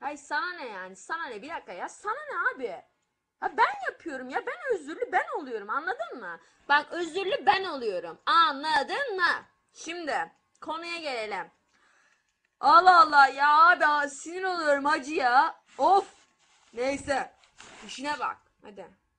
Ay sana ne yani? Sana ne? Bir dakika ya. Sana ne abi? Ha ben yapıyorum ya. Ben özürlü ben oluyorum. Anladın mı? Bak özürlü ben oluyorum. Anladın mı? Şimdi konuya gelelim. Allah Allah ya abi sinir oluyorum acı ya. Of. Neyse. İşine bak. Hadi.